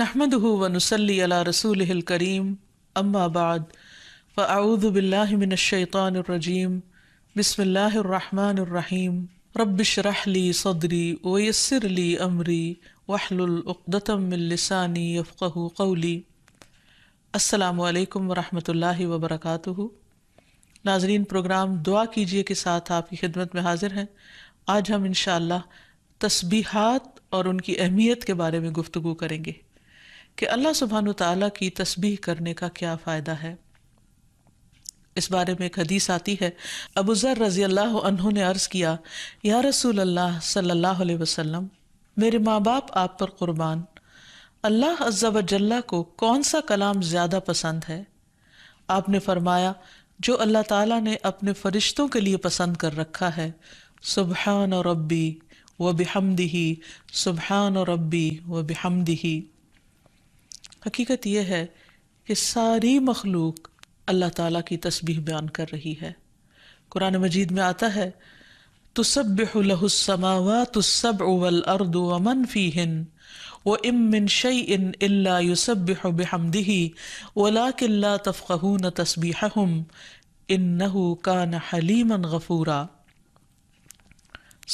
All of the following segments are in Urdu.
نحمد بعد فاعوذ ام آباد الشیطان الرجیم بسم اللہ الرحمن الرحیم ربش رحلی صدری ویسر علی عمری من السانی افقہ قولی السلام علیکم ورحمۃ اللہ وبرکاتہ ناظرین پروگرام دعا کیجیے کے ساتھ آپ کی خدمت میں حاضر ہیں آج ہم ان شاء اللہ تسبیحات اور ان کی اہمیت کے بارے میں گفتگو کریں گے کہ اللہ سبحان و تعالیٰ کی تسبیح کرنے کا کیا فائدہ ہے اس بارے میں ایک حدیث آتی ہے ابو ذر رضی اللہ عنہ نے عرض کیا یا رسول اللہ صلی اللہ علیہ وسلم میرے ماں باپ آپ پر قربان اللہ عزبَلہ کو کون سا کلام زیادہ پسند ہے آپ نے فرمایا جو اللہ تعالیٰ نے اپنے فرشتوں کے لیے پسند کر رکھا ہے سبحان اور ربی و بحمدی سبحان اور ربی و بحمدی حقیقت یہ ہے کہ ساری مخلوق اللہ تعالیٰ کی تسبیح بیان کر رہی ہے قرآن مجید میں آتا ہے تب بہلا تو سب اول اردو امن فی ہن ام من شعی ان یوسب بہ بم دہی تفقہ نہ تفخہ تصبیم ان نہ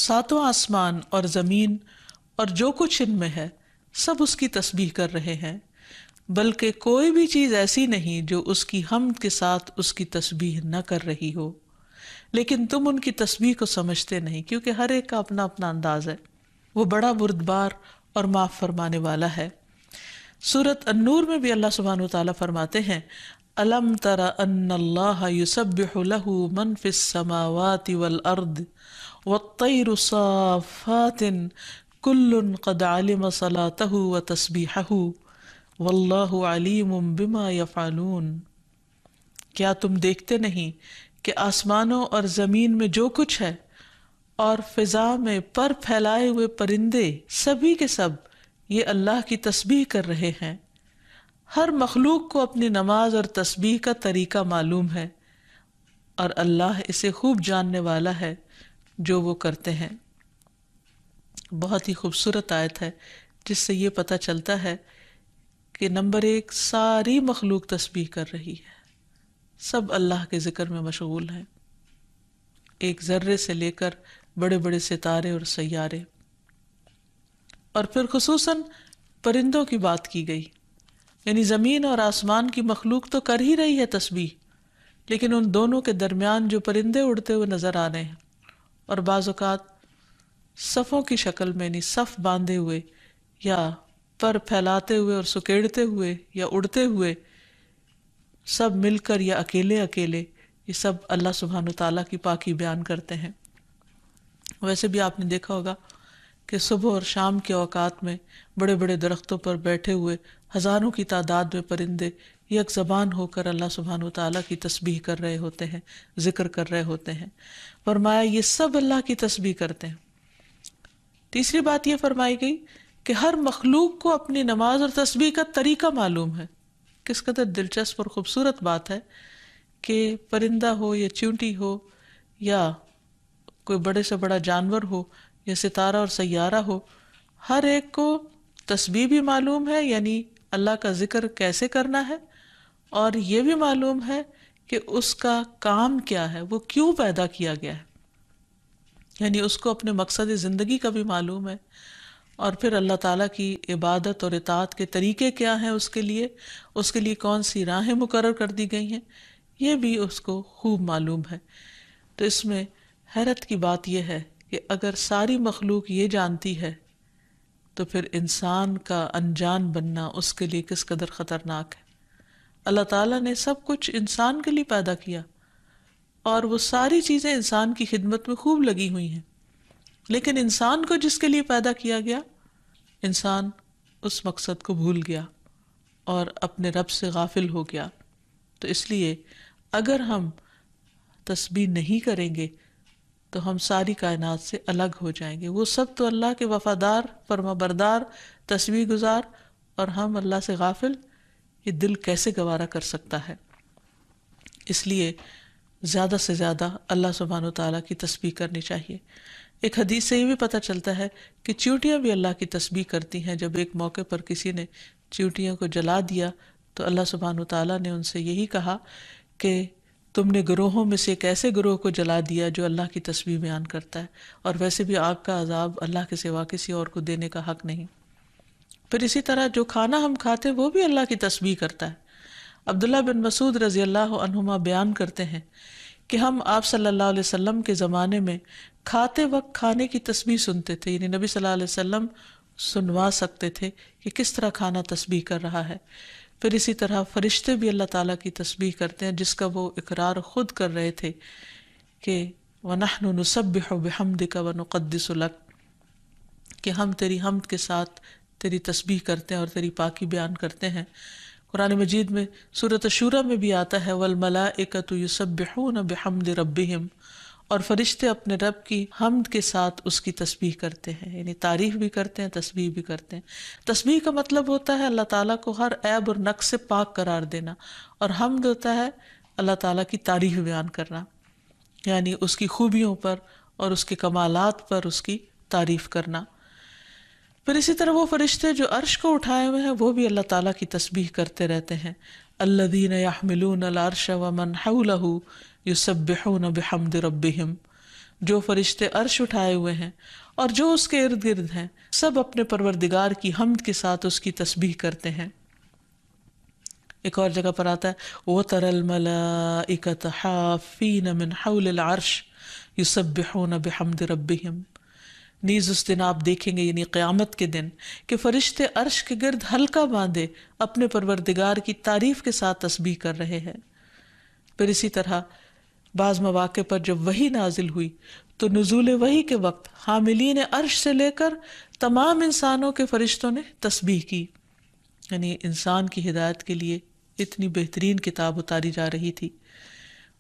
ساتوں آسمان اور زمین اور جو کچھ ان میں ہے سب اس کی تسبیح کر رہے ہیں بلکہ کوئی بھی چیز ایسی نہیں جو اس کی حمد کے ساتھ اس کی تسبیح نہ کر رہی ہو لیکن تم ان کی تسبیح کو سمجھتے نہیں کیونکہ ہر ایک کا اپنا اپنا انداز ہے وہ بڑا بردبار اور معاف فرمانے والا ہے سورت النور میں بھی اللہ سبحان و تعالیٰ فرماتے ہیں اَلَمْ ترا أَنَّ اللہ يُسَبِّحُ لَهُ مَنْ فِي السَّمَاوَاتِ وَالْأَرْضِ وَالطَّيْرُ کل قد قَدْ عَلِمَ صَلَاتَهُ وَتَسْبِيحَهُ اللہ علیم بما یفعلون کیا تم دیکھتے نہیں کہ آسمانوں اور زمین میں جو کچھ ہے اور فضا میں پر پھیلائے ہوئے پرندے سبھی کے سب یہ اللہ کی تصبیح کر رہے ہیں ہر مخلوق کو اپنی نماز اور تصبیح کا طریقہ معلوم ہے اور اللہ اسے خوب جاننے والا ہے جو وہ کرتے ہیں بہت ہی خوبصورت آیت ہے جس سے یہ پتہ چلتا ہے کہ نمبر ایک ساری مخلوق تسبیح کر رہی ہے سب اللہ کے ذکر میں مشغول ہیں ایک ذرے سے لے کر بڑے بڑے ستارے اور سیارے اور پھر خصوصاً پرندوں کی بات کی گئی یعنی زمین اور آسمان کی مخلوق تو کر ہی رہی ہے تسبیح لیکن ان دونوں کے درمیان جو پرندے اڑتے ہوئے نظر آ رہے ہیں اور بعض اوقات صفوں کی شکل میں یعنی صف باندھے ہوئے یا پر پھیلاتے ہوئے اور سکیڑتے ہوئے یا اڑتے ہوئے سب مل کر یا اکیلے اکیلے یہ سب اللہ سبحان و تعالیٰ کی پاکی بیان کرتے ہیں ویسے بھی آپ نے دیکھا ہوگا کہ صبح اور شام کے اوقات میں بڑے بڑے درختوں پر بیٹھے ہوئے ہزاروں کی تعداد میں پرندے یک زبان ہو کر اللہ سبحان و تعالیٰ کی تسبیح کر رہے ہوتے ہیں ذکر کر رہے ہوتے ہیں فرمایا یہ سب اللہ کی تسبیح کرتے ہیں تیسری بات یہ فرمائی گئی کہ ہر مخلوق کو اپنی نماز اور تسبیح کا طریقہ معلوم ہے کس قدر دلچسپ اور خوبصورت بات ہے کہ پرندہ ہو یا چونٹی ہو یا کوئی بڑے سے بڑا جانور ہو یا ستارہ اور سیارہ ہو ہر ایک کو تسبیح بھی معلوم ہے یعنی اللہ کا ذکر کیسے کرنا ہے اور یہ بھی معلوم ہے کہ اس کا کام کیا ہے وہ کیوں پیدا کیا گیا ہے یعنی اس کو اپنے مقصد زندگی کا بھی معلوم ہے اور پھر اللہ تعالیٰ کی عبادت اور اطاعت کے طریقے کیا ہیں اس کے لیے اس کے لیے کون سی راہیں مقرر کر دی گئی ہیں یہ بھی اس کو خوب معلوم ہے تو اس میں حیرت کی بات یہ ہے کہ اگر ساری مخلوق یہ جانتی ہے تو پھر انسان کا انجان بننا اس کے لیے کس قدر خطرناک ہے اللہ تعالیٰ نے سب کچھ انسان کے لیے پیدا کیا اور وہ ساری چیزیں انسان کی خدمت میں خوب لگی ہوئی ہیں لیکن انسان کو جس کے لیے پیدا کیا گیا انسان اس مقصد کو بھول گیا اور اپنے رب سے غافل ہو گیا تو اس لیے اگر ہم تسبیح نہیں کریں گے تو ہم ساری کائنات سے الگ ہو جائیں گے وہ سب تو اللہ کے وفادار فرما بردار تسبیح گزار اور ہم اللہ سے غافل یہ دل کیسے گوارا کر سکتا ہے اس لیے زیادہ سے زیادہ اللہ سبحان و تعالیٰ کی تسبیح کرنی چاہیے ایک حدیث سے یہ بھی پتہ چلتا ہے کہ چیوٹیاں بھی اللہ کی تسبیح کرتی ہیں جب ایک موقع پر کسی نے چیوٹیاں کو جلا دیا تو اللہ سبحان و تعالیٰ نے ان سے یہی کہا کہ تم نے گروہوں میں سے ایک ایسے گروہ کو جلا دیا جو اللہ کی تسبیح بیان کرتا ہے اور ویسے بھی آپ کا عذاب اللہ کے سوا کسی اور کو دینے کا حق نہیں پھر اسی طرح جو کھانا ہم کھاتے ہیں وہ بھی اللہ کی تسبیح کرتا ہے عبداللہ بن مسعود رضی اللہ عنہما بیان کرتے ہیں کہ ہم آپ صلی اللہ علیہ وسلم کے زمانے میں کھاتے وقت کھانے کی تسبیح سنتے تھے یعنی نبی صلی اللہ علیہ وسلم سنوا سکتے تھے کہ کس طرح کھانا تسبیح کر رہا ہے پھر اسی طرح فرشتے بھی اللہ تعالیٰ کی تسبیح کرتے ہیں جس کا وہ اقرار خود کر رہے تھے کہ ونہ نسب و بح ہمد کہ ہم تیری حمد کے ساتھ تیری تسبیح کرتے ہیں اور تیری پاکی بیان کرتے ہیں قرآن مجید میں صورت شعرا میں بھی آتا ہے ولملاکۃ یوسب بیہ بہ رب اور فرشتے اپنے رب کی حمد کے ساتھ اس کی تسبیح کرتے ہیں یعنی تعریف بھی کرتے ہیں تسبیح بھی کرتے ہیں تسبیح کا مطلب ہوتا ہے اللہ تعالیٰ کو ہر عیب اور نق سے پاک قرار دینا اور حمد ہوتا ہے اللہ تعالیٰ کی تعریف بیان کرنا یعنی اس کی خوبیوں پر اور اس کے کمالات پر اس کی تعریف کرنا پھر اسی طرح وہ فرشتے جو عرش کو اٹھائے ہوئے ہیں وہ بھی اللہ تعالیٰ کی تسبیح کرتے رہتے ہیں اللہ دین یا و من لہو یو سب بحمد ہم رب جو فرشتے عرش اٹھائے ہوئے ہیں اور جو اس کے ارد گرد ہیں سب اپنے پروردگار کی حمد کے ساتھ اس کی تسبیح کرتے ہیں ایک اور جگہ پر آتا ہے وہ ترل ملا اکتحا فین العرش یو سب بحمد رب نیز اس دن آپ دیکھیں گے یعنی قیامت کے دن کہ فرشتے عرش کے گرد ہلکا باندھے اپنے پروردگار کی تعریف کے ساتھ تسبیح کر رہے ہیں پھر اسی طرح بعض مواقع پر جب وہی نازل ہوئی تو نزول وہی کے وقت حاملین عرش سے لے کر تمام انسانوں کے فرشتوں نے تسبیح کی یعنی انسان کی ہدایت کے لیے اتنی بہترین کتاب اتاری جا رہی تھی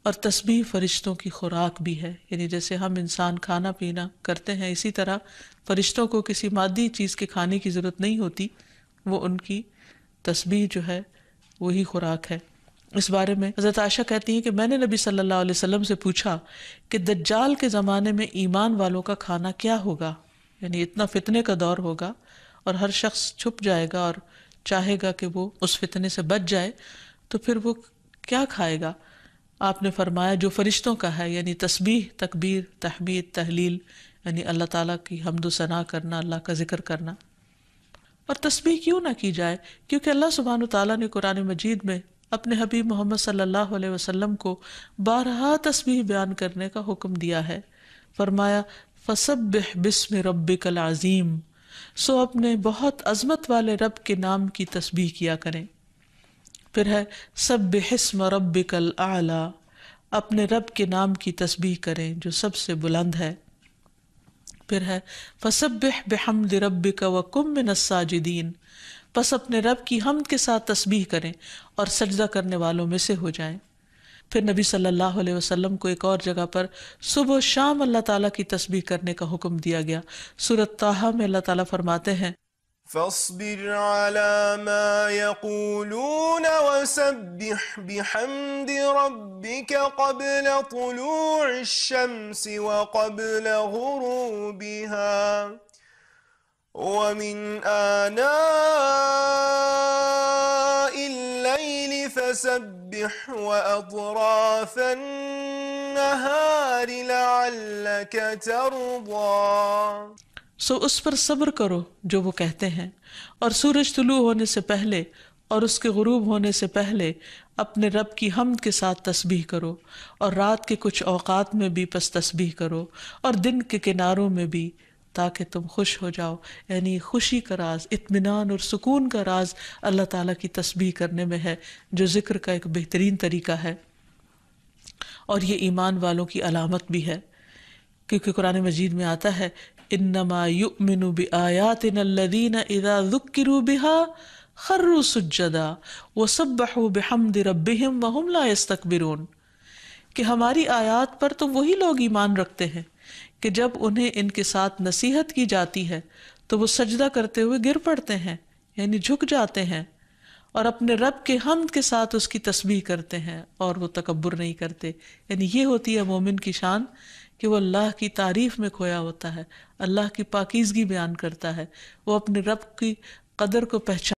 اور تسبیح فرشتوں کی خوراک بھی ہے یعنی جیسے ہم انسان کھانا پینا کرتے ہیں اسی طرح فرشتوں کو کسی مادی چیز کے کھانے کی ضرورت نہیں ہوتی وہ ان کی تسبیح جو ہے وہی خوراک ہے اس بارے میں حضرت عائشہ کہتی ہیں کہ میں نے نبی صلی اللہ علیہ وسلم سے پوچھا کہ دجال کے زمانے میں ایمان والوں کا کھانا کیا ہوگا یعنی اتنا فتنے کا دور ہوگا اور ہر شخص چھپ جائے گا اور چاہے گا کہ وہ اس فتنے سے بچ جائے تو پھر وہ کیا کھائے گا آپ نے فرمایا جو فرشتوں کا ہے یعنی تسبیح تکبیر تحمید تحلیل یعنی اللہ تعالیٰ کی حمد و ثناء کرنا اللہ کا ذکر کرنا اور تسبیح کیوں نہ کی جائے کیونکہ اللہ سبحان و تعالیٰ نے قرآن مجید میں اپنے حبیب محمد صلی اللہ علیہ وسلم کو بارہا تسبیح بیان کرنے کا حکم دیا ہے فرمایا فصب بسم رب کل سو اپنے بہت عظمت والے رب کے نام کی تسبیح کیا کریں پھر ہے سب حسم رب کل اعلیٰ اپنے رب کے نام کی تسبیح کریں جو سب سے بلند ہے پھر ہے فصب بحمد رب کا و کم نسا جدین بس اپنے رب کی ہم کے ساتھ تسبیح کریں اور سجدہ کرنے والوں میں سے ہو جائیں پھر نبی صلی اللہ علیہ وسلم کو ایک اور جگہ پر صبح و شام اللہ تعالیٰ کی تسبیح کرنے کا حکم دیا گیا صورت تاہا میں اللہ تعالیٰ فرماتے ہیں فاصبر على ما يقولون وسبح بحمد ربك قبل طلوع الشمس وقبل غروبها ومن آناء الليل فسبح وأطراف النهار لعلك ترضى سو اس پر صبر کرو جو وہ کہتے ہیں اور سورج طلوع ہونے سے پہلے اور اس کے غروب ہونے سے پہلے اپنے رب کی حمد کے ساتھ تسبیح کرو اور رات کے کچھ اوقات میں بھی پس تسبیح کرو اور دن کے کناروں میں بھی تاکہ تم خوش ہو جاؤ یعنی خوشی کا راز اطمینان اور سکون کا راز اللہ تعالیٰ کی تسبیح کرنے میں ہے جو ذکر کا ایک بہترین طریقہ ہے اور یہ ایمان والوں کی علامت بھی ہے کیونکہ قرآن مجید میں آتا ہے انما اذا بحمد ربهم وهم لا کہ ہماری آیات پر تو وہی لوگ ایمان رکھتے ہیں کہ جب انہیں ان کے ساتھ نصیحت کی جاتی ہے تو وہ سجدہ کرتے ہوئے گر پڑتے ہیں یعنی جھک جاتے ہیں اور اپنے رب کے حمد کے ساتھ اس کی تسبیح کرتے ہیں اور وہ تکبر نہیں کرتے یعنی یہ ہوتی ہے مومن کی شان کہ وہ اللہ کی تعریف میں کھویا ہوتا ہے اللہ کی پاکیزگی بیان کرتا ہے وہ اپنے رب کی قدر کو پہچان